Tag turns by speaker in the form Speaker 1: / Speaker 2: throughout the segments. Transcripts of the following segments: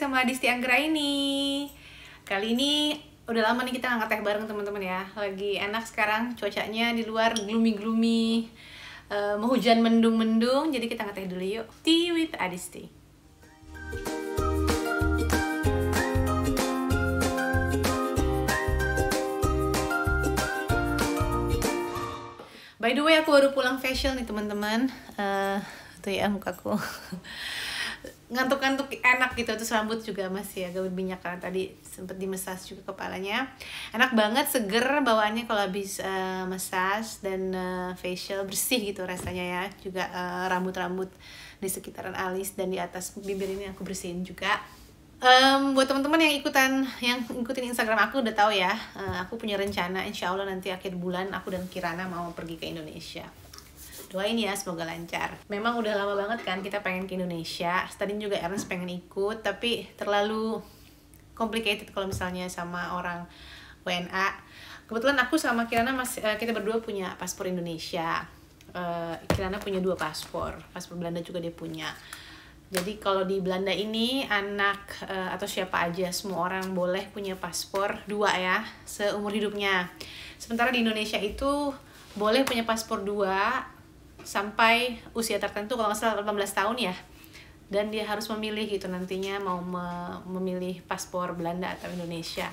Speaker 1: sama Adisti Anggra ini. Kali ini udah lama nih kita ngangkat teh bareng teman-teman ya. Lagi enak sekarang cuacanya di luar gloomy-gloomy. Uh, mau hujan mendung-mendung, jadi kita ngeteh dulu yuk. Tea with Adisti. By the way, aku baru pulang facial nih teman-teman. Uh, tuh ya mukaku. ngantuk-ngantuk enak gitu terus rambut juga masih agak berminyak karena tadi sempet dimesas juga kepalanya enak banget seger bawaannya kalau habis uh, eh, mesas dan uh, facial bersih gitu rasanya ya juga eh, rambut-rambut uh, di sekitaran alis dan di atas bibir ini aku bersihin juga um, buat teman-teman yang ikutan yang ikutin Instagram aku udah tahu ya uh, aku punya rencana insya Allah nanti akhir bulan aku dan Kirana mau pergi ke Indonesia Doain ya, semoga lancar. Memang udah lama banget kan kita pengen ke Indonesia. Tadi juga Ernest pengen ikut, tapi terlalu complicated kalau misalnya sama orang WNA. Kebetulan aku sama Kirana masih eh, kita berdua punya paspor Indonesia. Eh, Kirana punya dua paspor, paspor Belanda juga dia punya. Jadi kalau di Belanda ini anak eh, atau siapa aja semua orang boleh punya paspor dua ya seumur hidupnya. Sementara di Indonesia itu boleh punya paspor dua sampai usia tertentu kalau nggak salah 18 tahun ya dan dia harus memilih gitu nantinya mau me memilih paspor Belanda atau Indonesia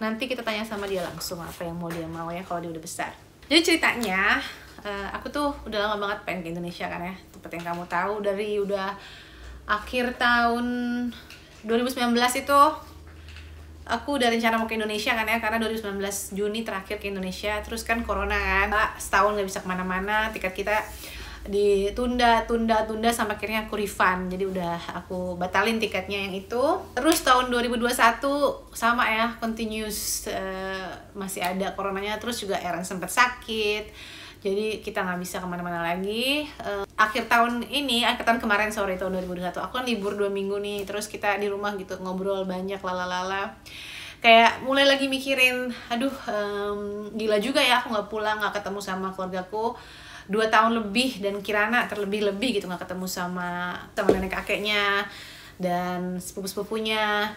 Speaker 1: nanti kita tanya sama dia langsung apa yang mau dia mau ya kalau dia udah besar jadi ceritanya uh, aku tuh udah lama banget pengen ke Indonesia kan ya tempat yang kamu tahu dari udah akhir tahun 2019 itu aku udah rencana mau ke Indonesia kan ya karena 2019 Juni terakhir ke Indonesia terus kan corona kan setahun nggak bisa kemana-mana tiket kita ditunda tunda tunda sampai akhirnya aku refund jadi udah aku batalin tiketnya yang itu terus tahun 2021 sama ya continuous uh, masih ada coronanya terus juga Erin sempat sakit jadi kita nggak bisa kemana-mana lagi uh, akhir tahun ini akhir tahun kemarin sore tahun 2021 aku kan libur dua minggu nih terus kita di rumah gitu ngobrol banyak lalalala kayak mulai lagi mikirin aduh um, gila juga ya aku nggak pulang nggak ketemu sama keluargaku dua tahun lebih dan kirana terlebih lebih gitu nggak ketemu sama sama nenek kakeknya dan sepupu sepupunya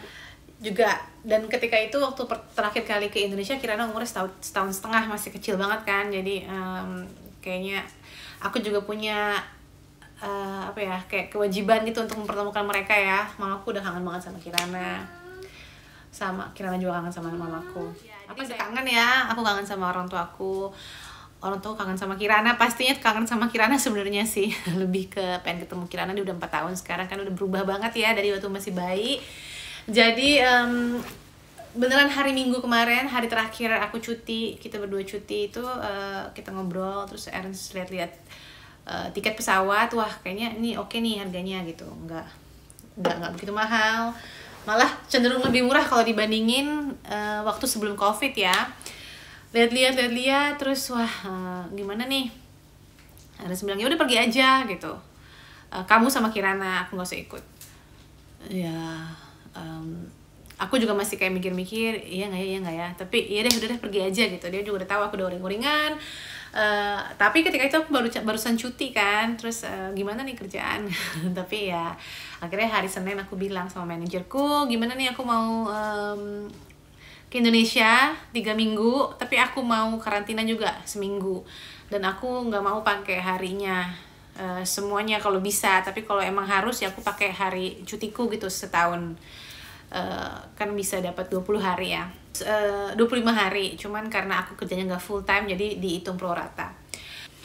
Speaker 1: juga dan ketika itu waktu terakhir kali ke Indonesia Kirana umurnya setahun, setahun setengah masih kecil banget kan jadi um, kayaknya aku juga punya uh, apa ya kayak kewajiban gitu untuk mempertemukan mereka ya Mama aku udah kangen banget sama Kirana sama Kirana juga kangen sama mamaku apa iya, sih kangen ya aku kangen sama orang tuaku orang tua kangen sama Kirana pastinya kangen sama Kirana sebenarnya sih lebih ke pengen ketemu Kirana dia udah empat tahun sekarang kan udah berubah banget ya dari waktu masih bayi jadi um, beneran hari minggu kemarin hari terakhir aku cuti kita berdua cuti itu uh, kita ngobrol terus Ernst lihat-lihat uh, tiket pesawat wah kayaknya ini oke okay nih harganya gitu nggak nggak nggak begitu mahal malah cenderung lebih murah kalau dibandingin uh, waktu sebelum covid ya lihat-lihat lihat-lihat terus wah uh, gimana nih harus bilang ya udah pergi aja gitu uh, kamu sama Kirana aku nggak usah ikut ya um, aku juga masih kayak mikir-mikir iya nggak ya iya nggak ya tapi iya deh udah deh pergi aja gitu dia juga udah tahu aku udah uring-uringan uh, tapi ketika itu aku baru barusan cuti kan terus uh, gimana nih kerjaan tapi ya akhirnya hari senin aku bilang sama manajerku gimana nih aku mau um, ke Indonesia tiga minggu tapi aku mau karantina juga seminggu dan aku nggak mau pakai harinya uh, semuanya kalau bisa tapi kalau emang harus ya aku pakai hari cutiku gitu setahun Eh, kan bisa dapat 20 hari ya eh, uh, 25 hari cuman karena aku kerjanya nggak full time jadi dihitung pro rata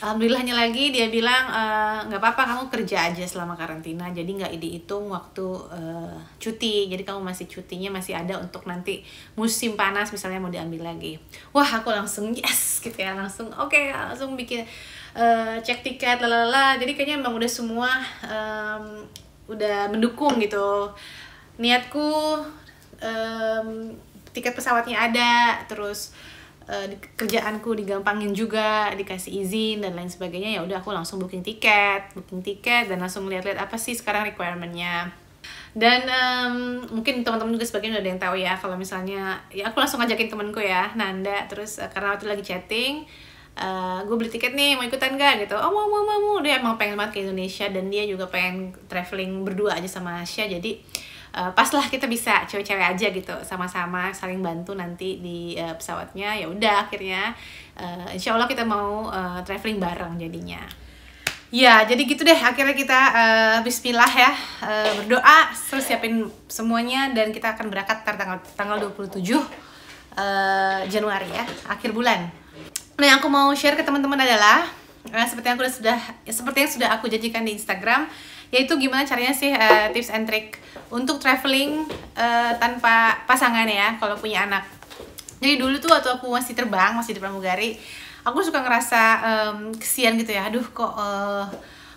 Speaker 1: Alhamdulillahnya lagi dia bilang eh, nggak e, apa-apa kamu kerja aja selama karantina jadi nggak dihitung waktu uh, cuti jadi kamu masih cutinya masih ada untuk nanti musim panas misalnya mau diambil lagi wah aku langsung yes gitu ya langsung oke okay, langsung bikin uh, cek tiket lalala jadi kayaknya emang udah semua um, udah mendukung gitu niatku um, tiket pesawatnya ada terus uh, kerjaanku digampangin juga dikasih izin dan lain sebagainya ya udah aku langsung booking tiket booking tiket dan langsung melihat lihat apa sih sekarang requirementnya dan um, mungkin teman-teman juga sebagian udah ada yang tahu ya kalau misalnya ya aku langsung ngajakin temanku ya Nanda terus uh, karena waktu lagi chatting Uh, eh, gue beli tiket nih mau ikutan gak gitu oh mau mau mau dia emang pengen banget ke Indonesia dan dia juga pengen traveling berdua aja sama Asia jadi uh, uh, pas lah kita bisa cewek-cewek aja gitu sama-sama saling bantu nanti di uh, pesawatnya ya udah akhirnya uh, insya Allah kita mau uh, traveling bareng jadinya ya jadi gitu deh akhirnya kita uh, Bismillah ya uh, berdoa terus siapin semuanya dan kita akan berangkat tanggal tanggal 27 uh, Januari ya akhir bulan nah yang aku mau share ke teman-teman adalah uh, seperti yang aku sudah seperti yang sudah aku janjikan di Instagram yaitu gimana caranya sih uh, tips and trick untuk traveling uh, tanpa pasangan ya kalau punya anak. Jadi dulu tuh waktu aku masih terbang, masih di pramugari, aku suka ngerasa um, kesian gitu ya. Aduh kok uh,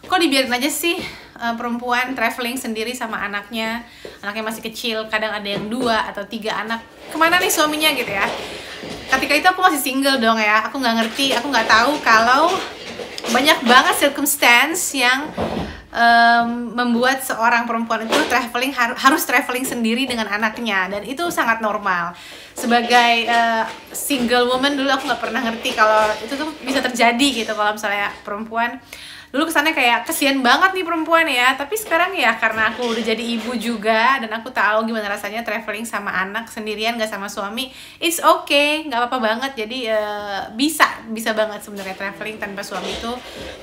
Speaker 1: kok dibiarin aja sih uh, perempuan traveling sendiri sama anaknya. Anaknya masih kecil, kadang ada yang dua atau tiga anak. Kemana nih suaminya gitu ya? Ketika itu aku masih single dong ya. Aku nggak ngerti, aku nggak tahu kalau banyak banget circumstance yang um, membuat seorang perempuan itu traveling har harus traveling sendiri dengan anaknya dan itu sangat normal sebagai uh, single woman dulu aku nggak pernah ngerti kalau itu tuh bisa terjadi gitu kalau misalnya perempuan dulu kesannya kayak kesian banget nih perempuan ya tapi sekarang ya karena aku udah jadi ibu juga dan aku tahu gimana rasanya traveling sama anak sendirian gak sama suami it's okay nggak apa-apa banget jadi uh, bisa bisa banget sebenarnya traveling tanpa suami itu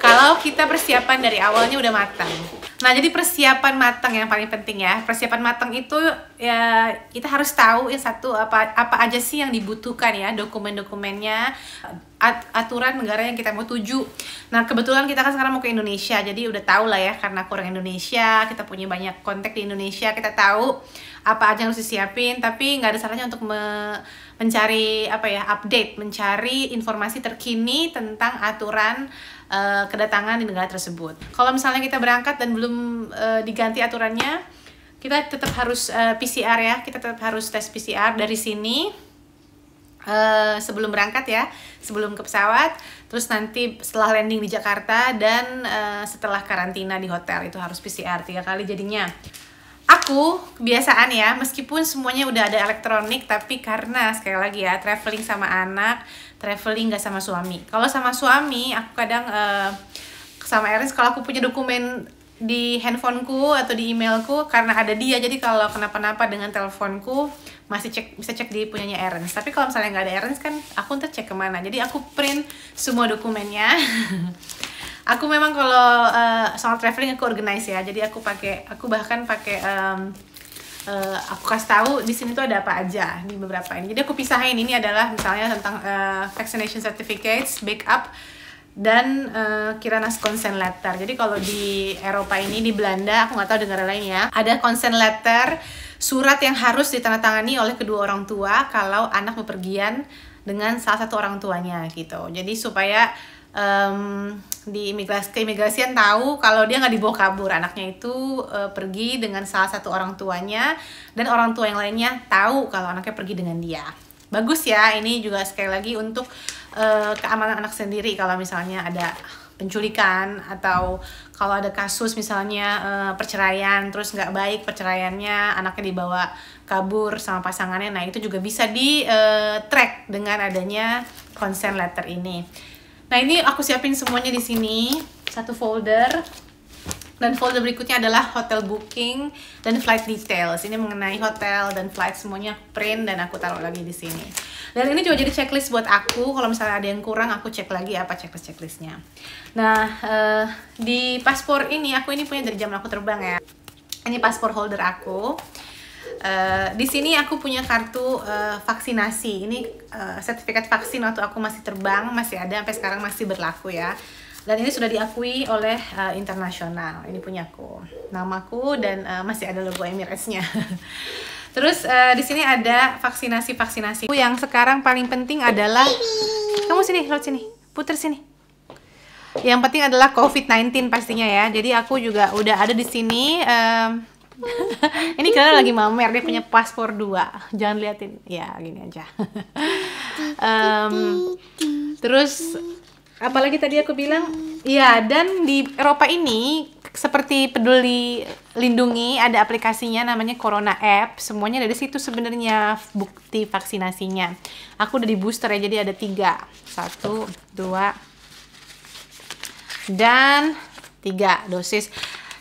Speaker 1: kalau kita persiapan dari awalnya udah matang nah jadi persiapan matang yang paling penting ya persiapan matang itu ya kita harus tahu yang satu apa apa aja sih yang dibutuhkan ya dokumen-dokumennya at aturan negara yang kita mau tuju. Nah kebetulan kita kan sekarang mau ke Indonesia, jadi udah tau lah ya karena kurang Indonesia, kita punya banyak kontak di Indonesia, kita tahu apa aja yang harus disiapin. Tapi nggak ada salahnya untuk me mencari apa ya update, mencari informasi terkini tentang aturan uh, kedatangan di negara tersebut. Kalau misalnya kita berangkat dan belum uh, diganti aturannya, kita tetap harus uh, eh, PCR ya, kita tetap harus tes PCR dari sini Uh, sebelum berangkat ya, sebelum ke pesawat, terus nanti setelah landing di Jakarta dan uh, setelah karantina di hotel itu harus PCR tiga kali jadinya. Aku kebiasaan ya, meskipun semuanya udah ada elektronik, tapi karena sekali lagi ya traveling sama anak, traveling gak sama suami. Kalau sama suami, aku kadang uh, sama Eris kalau aku punya dokumen di handphoneku atau di emailku karena ada dia jadi kalau kenapa-napa dengan teleponku masih cek bisa cek di punyanya Erens tapi kalau misalnya nggak ada Erens kan aku ntar cek kemana jadi aku print semua dokumennya aku memang kalau uh, soal traveling aku organize ya jadi aku pakai aku bahkan pakai um, uh, aku kasih tahu di sini tuh ada apa aja di beberapa ini jadi aku pisahin ini adalah misalnya tentang uh, vaccination certificates backup dan uh, Kiranas consent letter. Jadi kalau di Eropa ini di Belanda, aku nggak tahu negara lain ya, ada consent letter surat yang harus ditandatangani oleh kedua orang tua kalau anak bepergian dengan salah satu orang tuanya gitu. Jadi supaya um, di imigrasi keimigrasian tahu kalau dia nggak dibawa kabur anaknya itu uh, pergi dengan salah satu orang tuanya dan orang tua yang lainnya tahu kalau anaknya pergi dengan dia bagus ya ini juga sekali lagi untuk uh, keamanan anak sendiri kalau misalnya ada penculikan atau kalau ada kasus misalnya uh, perceraian terus nggak baik perceraiannya anaknya dibawa kabur sama pasangannya nah itu juga bisa di uh, track dengan adanya consent letter ini nah ini aku siapin semuanya di sini satu folder dan folder berikutnya adalah hotel booking dan flight details. Ini mengenai hotel dan flight semuanya print dan aku taruh lagi di sini. Dan ini juga jadi checklist buat aku. Kalau misalnya ada yang kurang, aku cek lagi apa checklist checklistnya. Nah, uh, di paspor ini aku ini punya dari jam aku terbang ya. Ini paspor holder aku. Uh, di sini aku punya kartu uh, vaksinasi. Ini uh, sertifikat vaksin waktu aku masih terbang, masih ada sampai sekarang masih berlaku ya dan ini sudah diakui oleh uh, internasional ini punya aku namaku dan uh, masih ada logo Emiratesnya terus uh, di sini ada vaksinasi vaksinasi yang sekarang paling penting adalah kamu sini laut sini puter sini yang penting adalah COVID-19 pastinya ya jadi aku juga udah ada di sini um, ini karena lagi mamer dia punya paspor dua jangan liatin ya gini aja um, terus Apalagi tadi aku bilang, iya dan di Eropa ini seperti peduli lindungi ada aplikasinya namanya Corona App. Semuanya dari situ sebenarnya bukti vaksinasinya. Aku udah di booster ya, jadi ada tiga. Satu, dua, dan tiga dosis.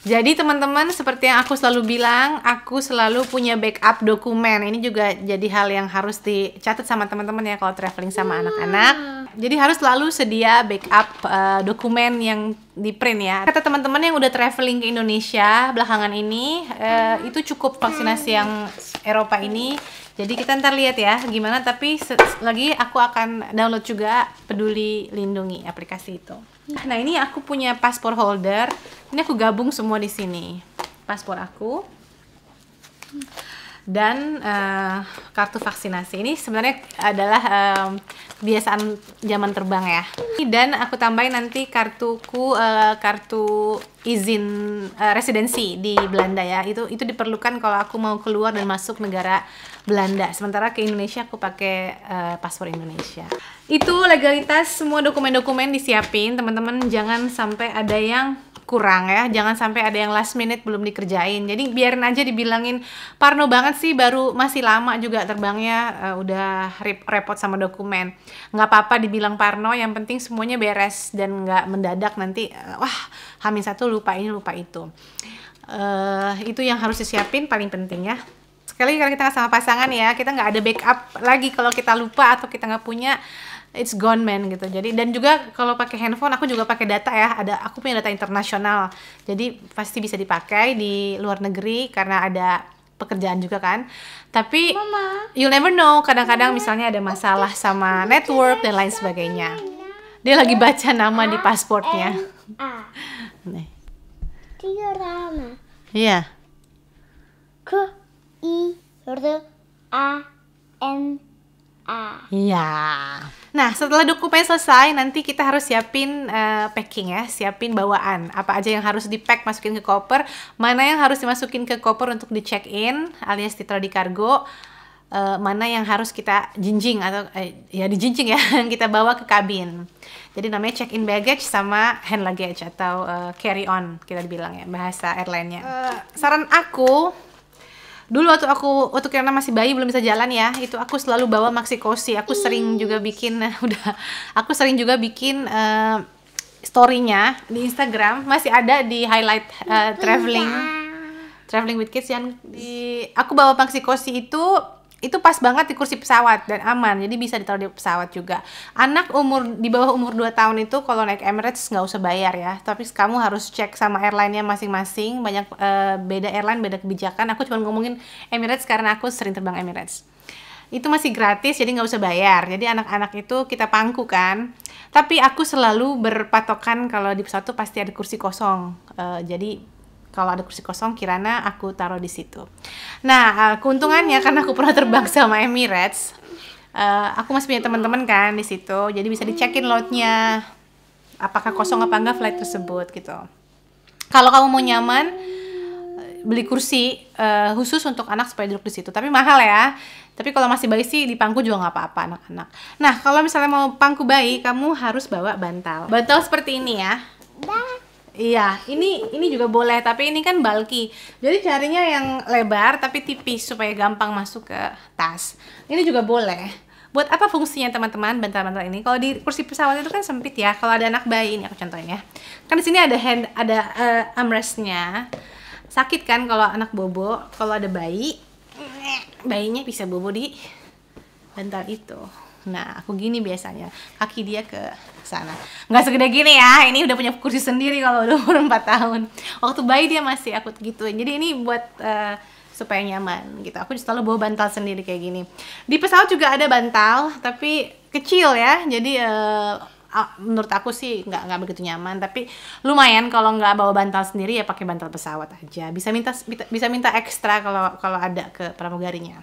Speaker 1: Jadi teman-teman seperti yang aku selalu bilang, aku selalu punya backup dokumen. Ini juga jadi hal yang harus dicatat sama teman-teman ya kalau traveling sama hmm. anak-anak. Hmm. Jadi harus selalu sedia backup uh, dokumen yang di print ya. Kata teman-teman yang udah traveling ke Indonesia belakangan ini, uh, itu cukup vaksinasi yang Eropa ini. Jadi kita ntar lihat ya gimana. Tapi lagi aku akan download juga Peduli Lindungi aplikasi itu. Ah, nah, ini aku punya paspor holder. Ini aku gabung semua di sini. Paspor aku dan uh, kartu vaksinasi ini sebenarnya adalah um, kebiasaan zaman terbang ya dan aku tambahin nanti kartuku uh, kartu izin uh, residensi di Belanda ya itu itu diperlukan kalau aku mau keluar dan masuk negara Belanda sementara ke Indonesia aku pakai uh, paspor Indonesia itu legalitas semua dokumen-dokumen disiapin teman-teman jangan sampai ada yang kurang ya jangan sampai ada yang last minute belum dikerjain jadi biarin aja dibilangin parno banget sih baru masih lama juga terbangnya uh, udah repot sama dokumen nggak apa-apa dibilang parno yang penting semuanya beres dan nggak mendadak nanti uh, wah hamil satu lupa ini lupa itu uh, itu yang harus disiapin paling penting ya sekali kalau kita nggak sama pasangan ya kita nggak ada backup lagi kalau kita lupa atau kita nggak punya it's gone man gitu jadi dan juga kalau pakai handphone aku juga pakai data ya ada aku punya data internasional jadi pasti bisa dipakai di luar negeri karena ada pekerjaan juga kan tapi Mama. you never know kadang-kadang misalnya ada masalah sama network dan lain sebagainya dia lagi baca nama di pasportnya nih iya k i r a n Iya. Nah, setelah dokumen selesai, nanti kita harus siapin uh, packing ya, siapin bawaan. Apa aja yang harus di-pack masukin ke koper, mana yang harus dimasukin ke koper untuk di-check-in alias ditaruh di kargo, uh, mana yang harus kita jinjing atau eh, ya dijinjing ya, yang kita bawa ke kabin. Jadi namanya check-in baggage sama hand luggage atau uh, eh, carry on kita bilang ya bahasa airline-nya. Uh, saran aku dulu waktu aku waktu karena masih bayi belum bisa jalan ya itu aku selalu bawa maxi kosi aku sering juga bikin eh, udah aku sering juga bikin uh, storynya di Instagram masih ada di highlight uh, traveling iya. traveling with kids yang di aku bawa maxi kosi itu itu pas banget di kursi pesawat dan aman jadi bisa ditaruh di pesawat juga anak umur di bawah umur 2 tahun itu kalau naik Emirates nggak usah bayar ya tapi kamu harus cek sama airline-nya masing-masing banyak uh, beda airline beda kebijakan aku cuma ngomongin Emirates karena aku sering terbang Emirates itu masih gratis jadi nggak usah bayar jadi anak-anak itu kita pangku kan tapi aku selalu berpatokan kalau di pesawat tuh pasti ada kursi kosong uh, jadi kalau ada kursi kosong kirana aku taruh di situ. Nah, eh, keuntungannya karena aku pernah terbang sama Emirates, uh, aku masih punya teman-teman kan di situ, jadi bisa dicekin lotnya apakah kosong apa enggak flight tersebut gitu. Kalau kamu mau nyaman beli kursi eh, khusus untuk anak supaya duduk di situ, tapi mahal ya. Tapi kalau masih bayi sih di pangku juga nggak apa-apa anak-anak. Nah, kalau misalnya mau pangku bayi, kamu harus bawa bantal. Bantal seperti ini ya. Iya, ini ini juga boleh, tapi ini kan bulky. Jadi carinya yang lebar tapi tipis supaya gampang masuk ke tas. Ini juga boleh. Buat apa fungsinya teman-teman bantal-bantal ini? Kalau di kursi pesawat itu kan sempit ya. Kalau ada anak bayi ini aku contohin ya. Kan di sini ada hand ada uh, armrestnya. Sakit kan kalau anak bobo, kalau ada bayi, bayinya bisa bobo di bantal itu. Nah, aku gini biasanya. Kaki dia ke sana. Nggak segede gini ya. Ini udah punya kursi sendiri kalau udah umur 4 tahun. Waktu bayi dia masih aku gitu Jadi ini buat uh, supaya nyaman gitu. Aku selalu bawa bantal sendiri kayak gini. Di pesawat juga ada bantal, tapi kecil ya. Jadi uh, menurut aku sih nggak nggak begitu nyaman tapi lumayan kalau nggak bawa bantal sendiri ya pakai bantal pesawat aja bisa minta bisa minta ekstra kalau kalau ada ke pramugarinya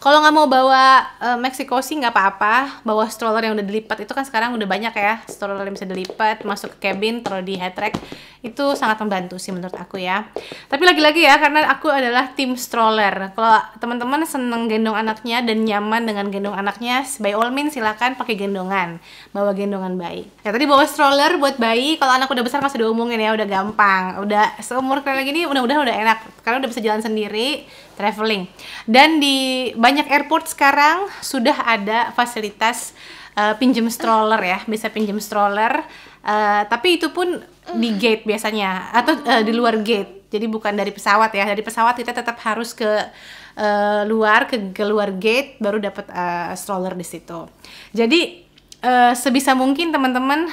Speaker 1: kalau nggak mau bawa uh, eh, Mexico sih nggak apa-apa, bawa stroller yang udah dilipat itu kan sekarang udah banyak ya stroller yang bisa dilipat, masuk ke cabin, terus di head rack itu sangat membantu sih menurut aku ya. Tapi lagi-lagi ya karena aku adalah tim stroller. Kalau teman-teman seneng gendong anaknya dan nyaman dengan gendong anaknya, by all means silakan pakai gendongan, bawa gendongan bayi. Ya tadi bawa stroller buat bayi, kalau anak udah besar masih diomongin ya udah gampang, udah seumur kalian lagi ini mudah-mudahan udah enak sekarang udah bisa jalan sendiri, traveling. Dan di banyak airport sekarang sudah ada fasilitas uh, eh, pinjem stroller ya, bisa pinjem stroller. Uh, tapi itu pun di gate biasanya atau uh, di luar gate. Jadi bukan dari pesawat ya. Dari pesawat kita tetap harus ke uh, luar ke keluar gate baru dapat uh, stroller di situ. Jadi uh, sebisa mungkin teman-teman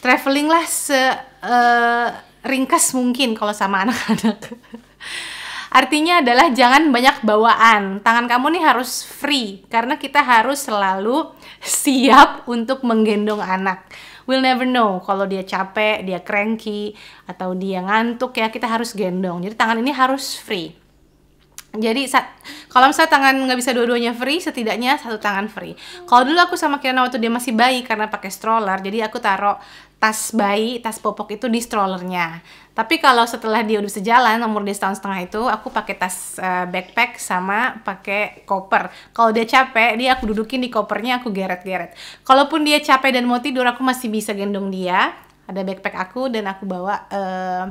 Speaker 1: traveling lah se uh, ringkas mungkin kalau sama anak-anak. Artinya adalah jangan banyak bawaan. Tangan kamu nih harus free karena kita harus selalu siap untuk menggendong anak. We'll never know kalau dia capek, dia cranky, atau dia ngantuk ya kita harus gendong. Jadi tangan ini harus free. Jadi saat, kalau misalnya tangan nggak bisa dua-duanya free, setidaknya satu tangan free. Kalau dulu aku sama Kirana waktu dia masih bayi karena pakai stroller, jadi aku taruh tas bayi, tas popok itu di strollernya. Tapi kalau setelah dia udah bisa umur dia setahun setengah itu, aku pakai tas uh, backpack sama pakai koper. Kalau dia capek, dia aku dudukin di kopernya, aku geret-geret. Kalaupun dia capek dan mau tidur, aku masih bisa gendong dia. Ada backpack aku dan aku bawa uh,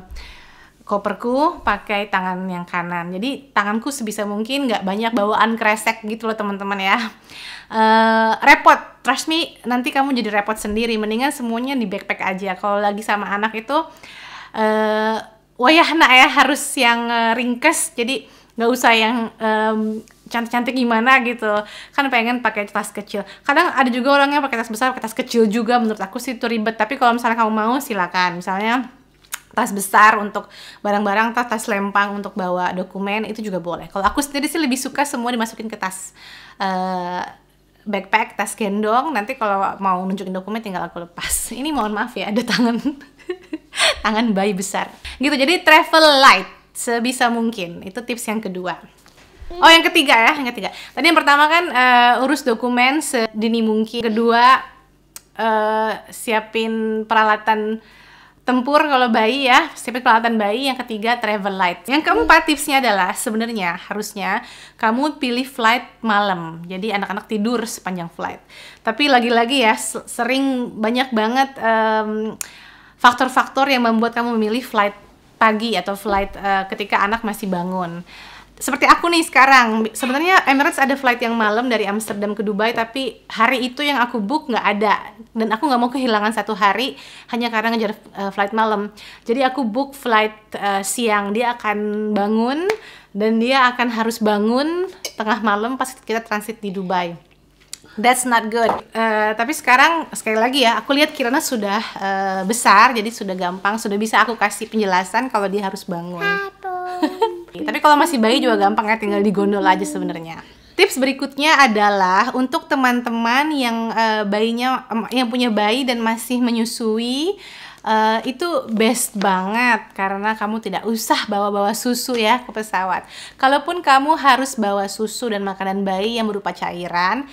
Speaker 1: koperku pakai tangan yang kanan. Jadi tanganku sebisa mungkin nggak banyak bawaan kresek gitu loh teman-teman ya. Uh, repot, trust me, nanti kamu jadi repot sendiri. Mendingan semuanya di backpack aja. Kalau lagi sama anak itu uh, eh, wayahna ya harus yang uh, ringkes jadi nggak usah yang um, cantik-cantik gimana gitu kan pengen pakai tas kecil kadang ada juga orangnya yang pakai tas besar pakai tas kecil juga menurut aku sih itu ribet tapi kalau misalnya kamu mau silakan misalnya tas besar untuk barang-barang tas tas lempang untuk bawa dokumen itu juga boleh kalau aku sendiri sih lebih suka semua dimasukin ke tas uh, backpack tas gendong nanti kalau mau nunjukin dokumen tinggal aku lepas ini mohon maaf ya ada tangan tangan bayi besar gitu jadi travel light sebisa mungkin itu tips yang kedua Oh yang ketiga ya, yang ketiga. Tadi yang pertama kan uh, urus dokumen sedini mungkin. Kedua uh, siapin peralatan tempur kalau bayi ya, siapin peralatan bayi. Yang ketiga travel light. Yang keempat tipsnya adalah sebenarnya harusnya kamu pilih flight malam. Jadi anak-anak tidur sepanjang flight. Tapi lagi-lagi ya sering banyak banget. Um, faktor-faktor yang membuat kamu memilih flight pagi atau flight uh, ketika anak masih bangun. Seperti aku nih sekarang, sebenarnya Emirates ada flight yang malam dari Amsterdam ke Dubai, tapi hari itu yang aku book nggak ada dan aku nggak mau kehilangan satu hari hanya karena ngejar uh, flight malam. Jadi aku book flight uh, siang, dia akan bangun dan dia akan harus bangun tengah malam pas kita transit di Dubai That's not good. Uh, tapi sekarang sekali lagi ya, aku lihat Kirana sudah uh, besar, jadi sudah gampang, sudah bisa aku kasih penjelasan kalau dia harus bangun. tapi kalau masih bayi juga gampang ya, tinggal digondol aja sebenarnya. Tips berikutnya adalah untuk teman-teman yang uh, bayinya yang punya bayi dan masih menyusui uh, itu best banget karena kamu tidak usah bawa-bawa susu ya ke pesawat. Kalaupun kamu harus bawa susu dan makanan bayi yang berupa cairan,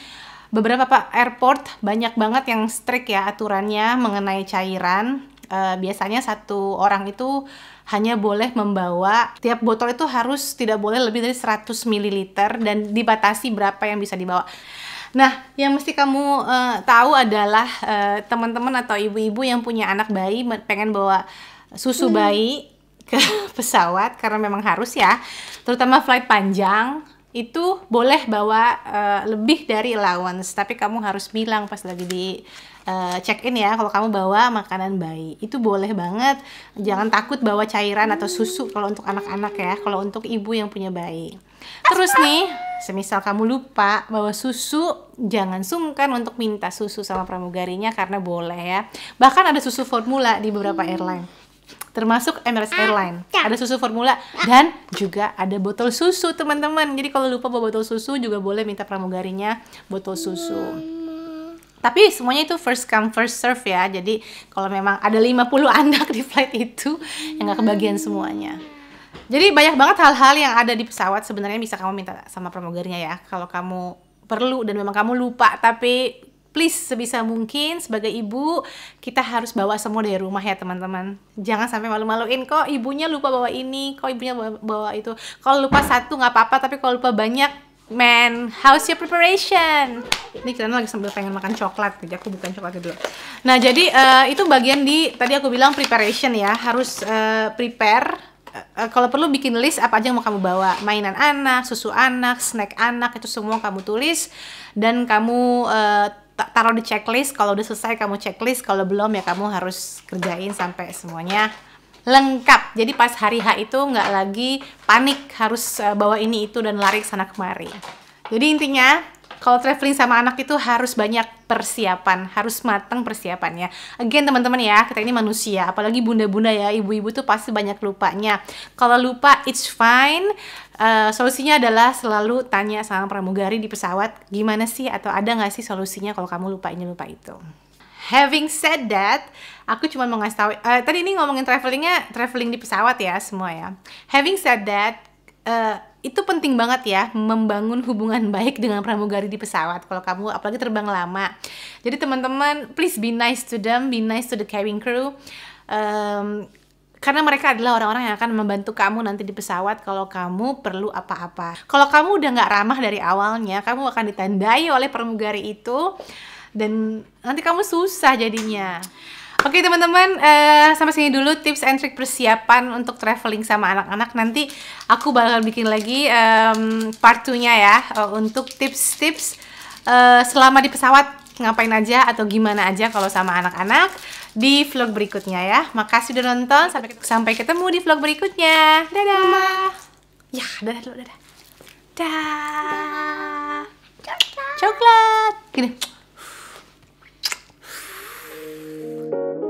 Speaker 1: beberapa pak airport banyak banget yang strict ya aturannya mengenai cairan E, biasanya satu orang itu hanya boleh membawa tiap botol itu harus tidak boleh lebih dari 100 ml dan dibatasi berapa yang bisa dibawa. Nah, yang mesti kamu uh, tahu adalah uh, teman-teman atau ibu-ibu yang punya anak bayi pengen bawa susu hmm. bayi ke pesawat karena memang harus ya, terutama flight panjang itu boleh bawa uh, lebih dari allowance tapi kamu harus bilang pas lagi di uh, eh, check in ya kalau kamu bawa makanan bayi itu boleh banget jangan takut bawa cairan atau susu kalau untuk anak-anak ya kalau untuk ibu yang punya bayi terus nih semisal kamu lupa bawa susu jangan sungkan untuk minta susu sama pramugarinya karena boleh ya bahkan ada susu formula di beberapa airline termasuk Emirates Airline. Ada susu formula dan juga ada botol susu, teman-teman. Jadi kalau lupa bawa botol susu juga boleh minta pramugarinya botol susu. Hmm. Tapi semuanya itu first come first serve ya. Jadi kalau memang ada 50 anak di flight itu yang gak kebagian semuanya. Jadi banyak banget hal-hal yang ada di pesawat sebenarnya bisa kamu minta sama pramugarnya ya. Kalau kamu perlu dan memang kamu lupa tapi please sebisa mungkin sebagai ibu kita harus bawa semua dari rumah ya teman-teman jangan sampai malu-maluin kok ibunya lupa bawa ini kok ibunya bawa, bawa itu kalau lupa satu nggak apa-apa tapi kalau lupa banyak man how's your preparation ini kita lagi sambil pengen makan coklat jadi aku bukan coklat dulu nah jadi uh, itu bagian di tadi aku bilang preparation ya harus uh, prepare eh, kalau perlu bikin list apa aja yang mau kamu bawa mainan anak susu anak snack anak itu semua kamu tulis dan kamu uh, taruh di checklist kalau udah selesai kamu checklist kalau belum ya kamu harus kerjain sampai semuanya lengkap jadi pas hari H itu nggak lagi panik harus eh, bawa ini itu dan lari sana kemari jadi intinya kalau traveling sama anak itu harus banyak persiapan, harus matang persiapannya. Again teman-teman ya, kita ini manusia, apalagi bunda-bunda ya, ibu-ibu tuh pasti banyak lupanya. Kalau lupa it's fine. Uh, solusinya adalah selalu tanya sama pramugari di pesawat gimana sih atau ada nggak sih solusinya kalau kamu lupa ini lupa itu. Having said that, aku cuma mau ngasih tahu. Uh, tadi ini ngomongin travelingnya, traveling di pesawat ya semua ya. Having said that, Eh, itu penting banget ya membangun hubungan baik dengan pramugari di pesawat kalau kamu apalagi terbang lama. Jadi teman-teman please be nice to them, be nice to the cabin crew. Um, karena mereka adalah orang-orang yang akan membantu kamu nanti di pesawat kalau kamu perlu apa-apa. Kalau kamu udah nggak ramah dari awalnya, kamu akan ditandai oleh pramugari itu dan nanti kamu susah jadinya. Oke okay, teman-teman, uh, sampai sini dulu tips and trick persiapan untuk traveling sama anak-anak. Nanti aku bakal bikin lagi um, part ya uh, untuk tips-tips uh, selama di pesawat ngapain aja atau gimana aja kalau sama anak-anak di vlog berikutnya ya. Makasih udah nonton, sampai sampai ketemu di vlog berikutnya. Dadah. Mama. Ya, dadah dulu, dadah. Dadah. Coklat. Gini. Thank you.